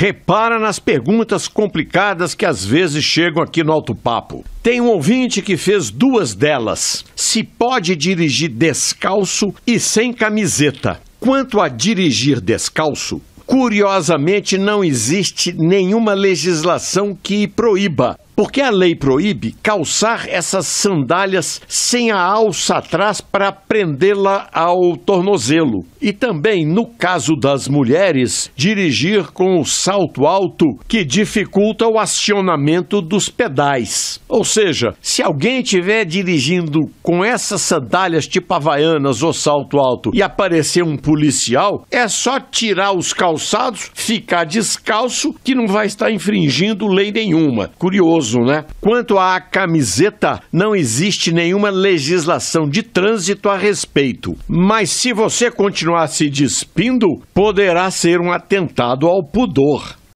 Repara nas perguntas complicadas que às vezes chegam aqui no Alto Papo. Tem um ouvinte que fez duas delas. Se pode dirigir descalço e sem camiseta. Quanto a dirigir descalço, curiosamente não existe nenhuma legislação que proíba. Porque a lei proíbe calçar essas sandálias sem a alça atrás para prendê-la ao tornozelo. E também, no caso das mulheres, dirigir com o salto alto que dificulta o acionamento dos pedais. Ou seja, se alguém estiver dirigindo com essas sandálias tipo havaianas ou salto alto e aparecer um policial, é só tirar os calçados, ficar descalço, que não vai estar infringindo lei nenhuma. Curioso né? Quanto à camiseta, não existe nenhuma legislação de trânsito a respeito. Mas se você continuar se despindo, poderá ser um atentado ao pudor.